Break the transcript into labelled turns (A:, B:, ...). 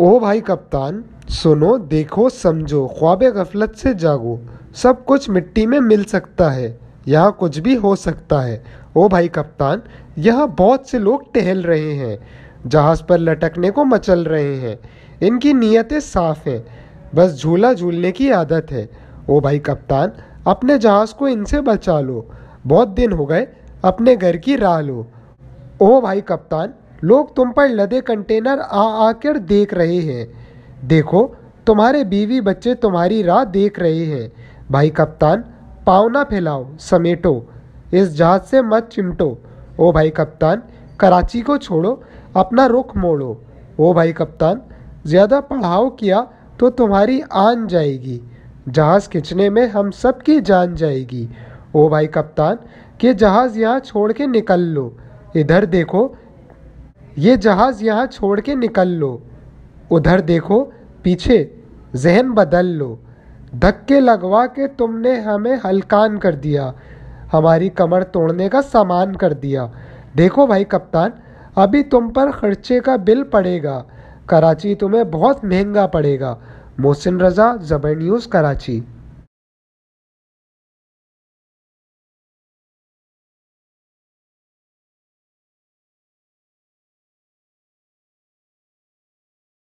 A: ओ भाई कप्तान सुनो देखो समझो ख्वाब गफलत से जागो सब कुछ मिट्टी में मिल सकता है यहाँ कुछ भी हो सकता है ओ भाई कप्तान यहाँ बहुत से लोग टहल रहे हैं जहाज़ पर लटकने को मचल रहे हैं इनकी नीयतें साफ़ हैं बस झूला झूलने की आदत है ओ भाई कप्तान अपने जहाज़ को इनसे बचा लो बहुत दिन हो गए अपने घर की राह लो ओ भाई कप्तान लोग तुम पर लदे कंटेनर आ आकर देख रहे हैं देखो तुम्हारे बीवी बच्चे तुम्हारी राह देख रहे हैं भाई कप्तान पाँव ना फैलाओ समेटो इस जहाज से मत चिमटो ओ भाई कप्तान कराची को छोड़ो अपना रुख मोड़ो ओ भाई कप्तान ज़्यादा पढ़ाओ किया तो तुम्हारी आन जाएगी जहाज़ खिंचने में हम सब की जान जाएगी ओ भाई कप्तान के जहाज़ यहाँ छोड़ के निकल लो इधर देखो ये जहाज़ यहाँ छोड़ के निकल लो उधर देखो पीछे जहन बदल लो धक्के लगवा के तुमने हमें हलकान कर दिया हमारी कमर तोड़ने का सामान कर दिया देखो भाई कप्तान अभी तुम पर खर्चे का बिल पड़ेगा कराची तुम्हें बहुत महंगा पड़ेगा मोहसिन रज़ा ज़बर न्यूज़ कराची